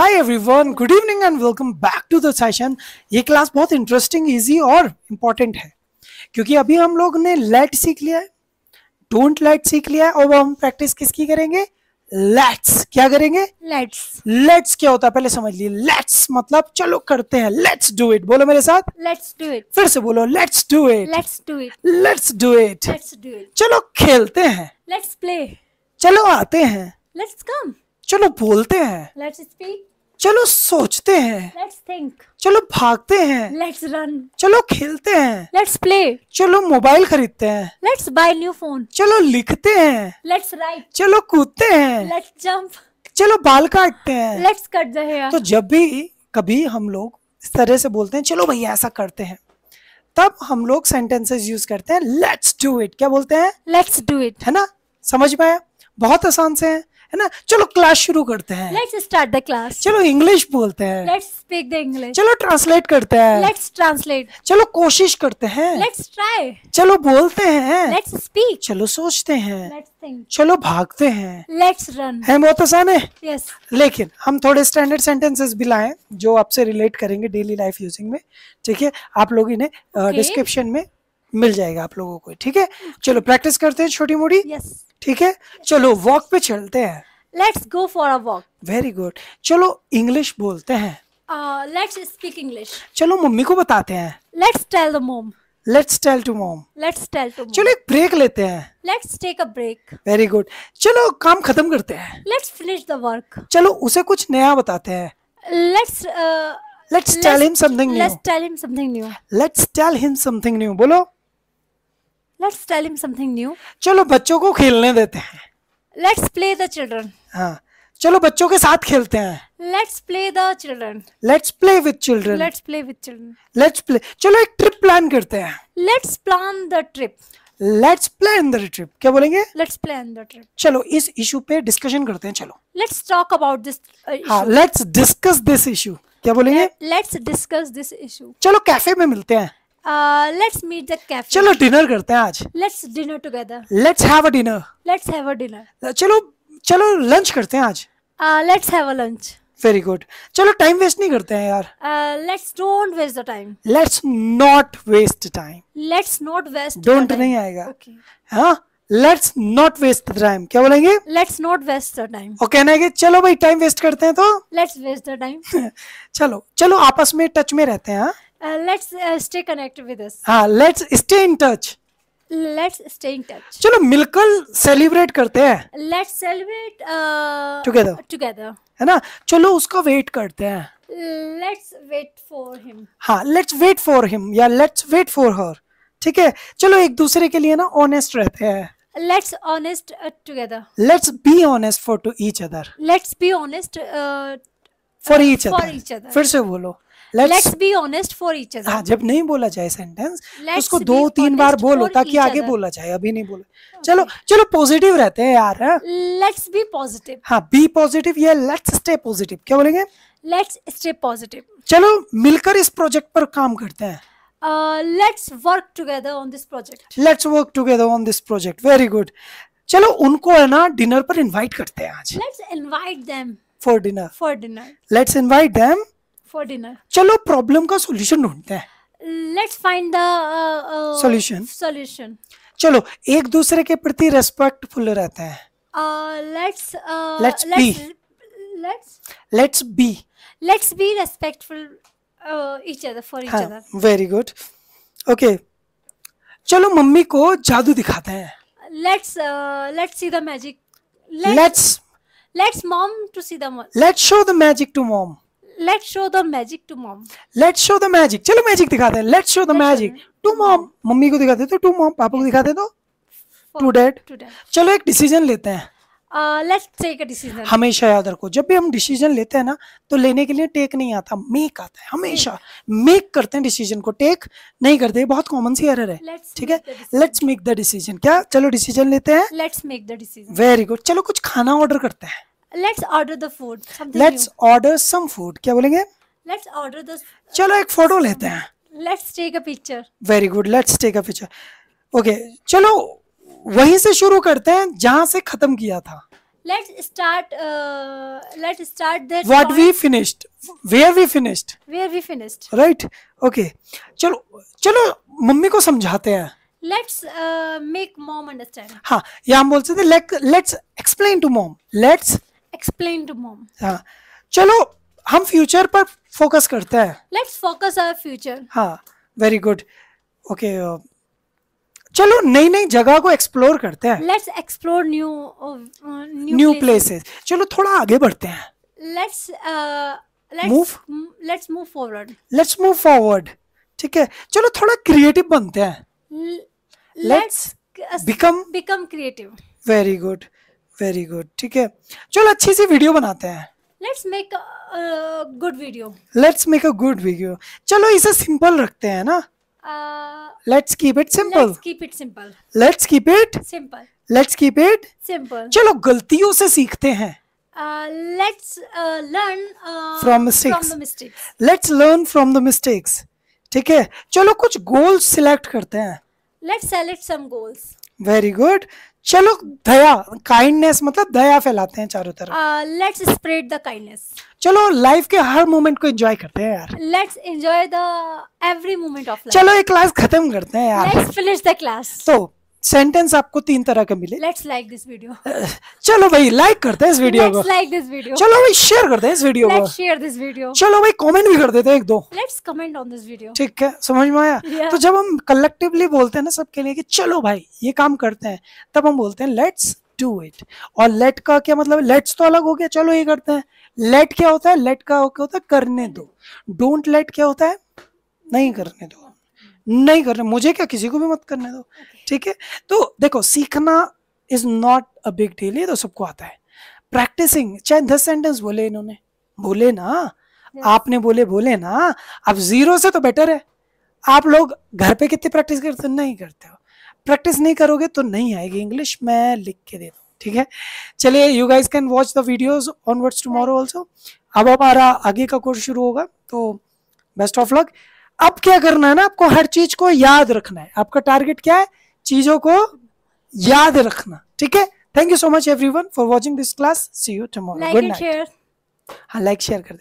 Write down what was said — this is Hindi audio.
Hi everyone good evening and welcome back to the session ये क्लास बहुत इंटरेस्टिंग इजी और इम्पॉर्टेंट है क्योंकि अभी हम लोग ने लेट सीख लिया है डोंट लेट सीख लिया है और हम प्रैक्टिस किसकी करेंगे लेट्स क्या करेंगे लेट्स लेट्स क्या होता है पहले समझ लिए लेट्स मतलब चलो करते हैं लेट्स डू इट बोलो मेरे साथ लेट्स डू इट फिर से बोलो let's do it let's do it let's do it let's do it चलो खेलते हैं लेट्स प्ले चलो आते हैं लेट्स कम चलो बोलते हैं लेट्स स्पीक चलो सोचते हैं लेट्स थिंक चलो भागते हैं लेट्स रन चलो खेलते हैं लेट्स प्ले चलो मोबाइल खरीदते हैं लेट्स बाय न्यू फोन चलो लिखते हैं लेट्स राइट चलो कूदते हैं लेट्स जंप चलो बाल काटते हैं लेट्स कट द हेयर तो जब भी कभी हम लोग इस तरह से बोलते हैं चलो भैया ऐसा करते हैं तब हम लोग सेंटेंसेस यूज करते हैं लेट्स डू इट क्या बोलते हैं लेट्स डू इट है ना समझ में आया बहुत आसान से है है ना चलो क्लास शुरू करते हैं लेट्स स्टार्ट द क्लास चलो इंग्लिश बोलते हैं लेट्स स्पीक द इंग्लिश चलो ट्रांसलेट करते हैं लेट्स ट्रांसलेट चलो कोशिश करते हैं लेट्स ट्राई चलो बोलते हैं लेट्स स्पीक चलो सोचते हैं लेट्स थिंक चलो भागते हैं लेट्स रन है बहुत आसान है यस लेकिन हम थोड़े स्टैंडर्ड सेंटेंसेस भी लाए जो आपसे रिलेट करेंगे डेली लाइफ यूजिंग में ठीक है आप लोग इन्हें डिस्क्रिप्शन okay. में मिल जाएगा आप लोगों को ठीक है चलो प्रैक्टिस करते हैं छोटी मोटी yes. ठीक है चलो वॉक पे चलते हैं let's go for a walk very good चलो इंग्लिश बोलते हैं लेट्स स्पीक इंग्लिश चलो मम्मी को बताते हैं let's tell the mom let's tell to mom let's tell to चलो एक ब्रेक लेते हैं let's take a break very good चलो काम खत्म करते हैं लेट्स फिनिश द वर्क चलो उसे कुछ नया बताते हैं let's let's tell him something new let's tell him something new let's tell him something new बोलो let's tell him something new चलो बच्चों को खेलने देते हैं लेट्स प्ले द चिल्ड्रन हाँ चलो बच्चों के साथ खेलते हैं let's play the children let's play with children let's play with children let's play चलो एक ट्रिप प्लान करते हैं let's plan the trip let's plan the trip क्या बोलेंगे लेट्स प्लान द ट्रिप चलो इस इशू पे डिस्कशन करते हैं चलो लेट्स टॉक अबाउट दिस हाँ लेट्स डिस्कस दिस इशू क्या बोलेंगे लेट्स डिस्कस दिस इशू चलो कैफे में मिलते हैं लेट्स मीट द कैफे चलो डिनर करते हैं आज let's dinner together let's have a dinner let's have a dinner चलो चलो लंच करते हैं आज let's have a lunch very good चलो टाइम वेस्ट नहीं करते हैं यार let's don't waste the time let's not waste time let's not waste don't नहीं आएगा ओके हां let's not waste the time क्या बोलेंगे let's not waste the time okay कहना है कि चलो भाई टाइम वेस्ट करते हैं तो लेट्स वेस्ट द टाइम चलो चलो आपस में टच में रहते हैं हां let's stay connected with us हां let's stay in touch let's stay in touch चलो मिलकर सेलिब्रेट करते हैं लेट्स सेलिब्रेट टुगेदर टुगेदर है ना चलो उसका वेट करते हैं लेट्स वेट फॉर हिम हां लेट्स वेट फॉर हिम या लेट्स वेट फॉर हर ठीक है चलो एक दूसरे के लिए ना ऑनेस्ट रहते हैं let's honest together let's be honest for to each other let's be honest for each other फिर से बोलो let's be honest for each other हाँ जब नहीं बोला जाए सेंटेंस उसको दो तीन बार बोलो ताकि आगे बोला जाए अभी नहीं बोला चलो चलो पॉजिटिव रहते हैं यार लेट्स बी पॉजिटिव हाँ बी पॉजिटिव हाँ, या लेट्स स्टे पॉजिटिव क्या बोलेंगे लेट्स स्टे पॉजिटिव चलो मिलकर इस प्रोजेक्ट पर काम करते हैं let's work together on this project let's work together on this project very good चलो उनको है ना डिनर पर इनवाइट करते हैं आज let's invite them for dinner for dinner let's invite them for dinner चलो प्रॉब्लम का सॉल्यूशन ढूंढते हैं let's find the solution solution चलो एक दूसरे के प्रति रेस्पेक्टफुल रहते हैं let's let's be let's let's be let's be respectful each other for each other very good okay चलो मम्मी को जादू दिखाते हैं let's let's see the magic let's Let's mom to see the mom Let's show the magic to mom. Let's show the magic to mom. Let's show the magic. चलो magic दिखाते हैं. Let's show the Let's magic show to mom. mummy को दिखाते तो to mom, papa को दिखाते तो to dad. to dad. चलो एक decision लेते हैं. Uh, हमेशा याद रखो जब भी हम डिसीजन लेते हैं ना तो लेने के लिए टेक नहीं आता मेक आता है हमेशा मेक करते हैं डिसीजन को टेक नहीं करते बहुत कॉमन सी एरर है ठीक है लेट्स मेक द डिसीजन क्या चलो डिसीजन लेते हैं let's make the decision very good चलो कुछ खाना ऑर्डर करते हैं let's order the food let's order some food क्या बोलेंगे लेट्स ऑर्डर द चलो एक फोटो लेते हैं let's take a picture very good let's take a picture okay चलो वहीं से शुरू करते हैं जहां से खत्म किया था let's start let's start that what we finished चलो को समझाते हैं uh, हाँ, हम हाँ। चलो हम फ्यूचर पर फोकस करते हैं लेट्स फोकस आवर फ्यूचर हाँ वेरी गुड ओके चलो नई नई जगह को एक्सप्लोर करते हैं let's explore new new places चलो थोड़ा आगे बढ़ते हैं let's move let's move forward let's move forward ठीक है चलो थोड़ा क्रिएटिव बनते हैं let's become become creative very good very good ठीक है चलो अच्छी सी वीडियो बनाते हैं let's make good video let's make a good video चलो इसे सिंपल रखते हैं ना uh, let's keep it simple let's keep it simple let's keep it simple let's keep it simple चलो गलतियों से सीखते हैं let's learn from mistakes let's learn from the mistakes ठीक है चलो कुछ गोल्स सिलेक्ट करते हैं let's select some goals very good चलो दया काइंडनेस मतलब दया फैलाते हैं चारों तरफ लेट्स स्प्रेड द काइंडनेस चलो लाइफ के हर मोमेंट को एंजॉय करते हैं यार let's enjoy the every moment of life चलो ये क्लास खत्म करते हैं यार लेट्स फिनिश द क्लास तो सेंटेंस आपको तीन तरह के मिले लेट्स लाइक दिस वीडियो चलो भाई लाइक like करते हैं इस वीडियो को लाइक दिस वीडियो चलो भाई शेयर करते हैं इस वीडियो को लेट्स शेयर दिस वीडियो चलो भाई कमेंट भी कर देते हैं एक दो let's comment on this video ठीक है समझ में आया तो जब हम कलेक्टिवली बोलते हैं ना सबके लिए कि चलो भाई ये काम करते हैं तब हम बोलते हैं लेट्स डू इट और लेट का क्या मतलब लेट्स तो अलग हो गया चलो ये करते हैं लेट क्या होता है लेट का क्या होता है करने दो डोंट लेट क्या होता है नहीं करने दो नहीं करने मुझे क्या किसी को भी मत करने दो ठीक है तो देखो सीखना is not a big deal ये तो सबको आता है प्रैक्टिसिंग चाहे दस सेंटेंस बोले इन्होंने बोले ना yes. आपने बोले बोले ना अब जीरो से तो बेटर है आप लोग घर पे कितनी प्रैक्टिस करते हो नहीं करते हो प्रैक्टिस नहीं करोगे तो नहीं आएगी इंग्लिश मैं लिख के देता हूँ ठीक है चलिए you guys can watch the videos onwards tomorrow also अब हमारा आगे का कोर्स शुरू होगा तो बेस्ट ऑफ लक अब क्या करना है ना आपको हर चीज को याद रखना है आपका टारगेट क्या है चीजों को याद रखना ठीक है thank you so much everyone for watching this class see you tomorrow good night हाँ लाइक शेयर कर